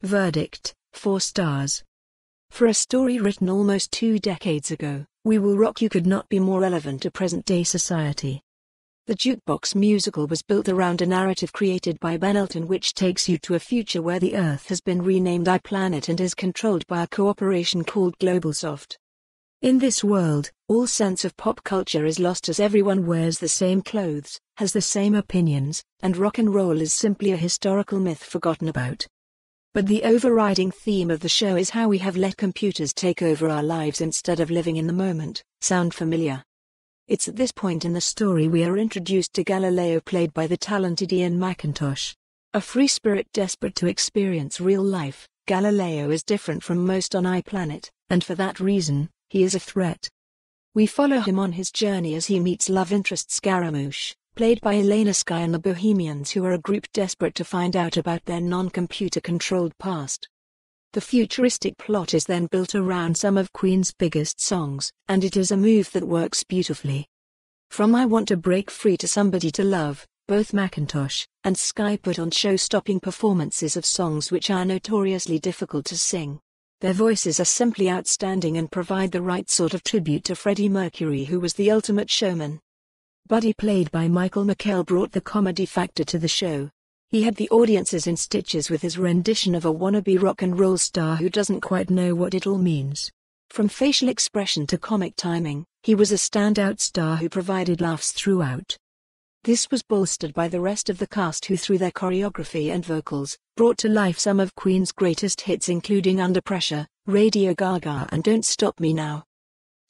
Verdict, 4 stars. For a story written almost two decades ago, We Will Rock You could not be more relevant to present-day society. The Jukebox musical was built around a narrative created by Ben Elton which takes you to a future where the Earth has been renamed iPlanet and is controlled by a corporation called Globalsoft. In this world, all sense of pop culture is lost as everyone wears the same clothes, has the same opinions, and rock and roll is simply a historical myth forgotten about. But the overriding theme of the show is how we have let computers take over our lives instead of living in the moment. Sound familiar? It's at this point in the story we are introduced to Galileo, played by the talented Ian McIntosh. A free spirit desperate to experience real life, Galileo is different from most on iPlanet, and for that reason, he is a threat. We follow him on his journey as he meets love interest Scaramouche, played by Elena Sky and the Bohemians who are a group desperate to find out about their non-computer controlled past. The futuristic plot is then built around some of Queen's biggest songs, and it is a move that works beautifully. From I Want to Break Free to Somebody to Love, both Macintosh and Sky put on show-stopping performances of songs which are notoriously difficult to sing. Their voices are simply outstanding and provide the right sort of tribute to Freddie Mercury who was the ultimate showman. Buddy played by Michael McKell brought the comedy factor to the show. He had the audiences in stitches with his rendition of a wannabe rock and roll star who doesn't quite know what it all means. From facial expression to comic timing, he was a standout star who provided laughs throughout. This was bolstered by the rest of the cast who through their choreography and vocals, brought to life some of Queen's greatest hits including Under Pressure, Radio Gaga and Don't Stop Me Now.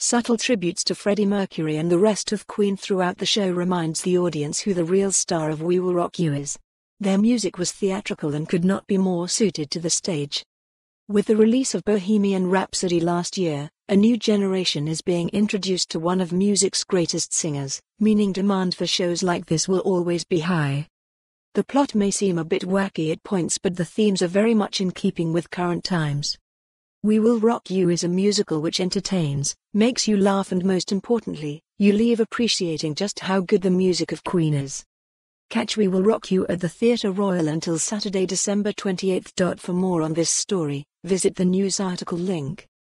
Subtle tributes to Freddie Mercury and the rest of Queen throughout the show reminds the audience who the real star of We Will Rock You is. Their music was theatrical and could not be more suited to the stage. With the release of Bohemian Rhapsody last year, a new generation is being introduced to one of music's greatest singers, meaning demand for shows like this will always be high. The plot may seem a bit wacky at points, but the themes are very much in keeping with current times. We Will Rock You is a musical which entertains, makes you laugh, and most importantly, you leave appreciating just how good the music of Queen is. Catch We Will Rock You at the Theatre Royal until Saturday, December 28. For more on this story, visit the news article link.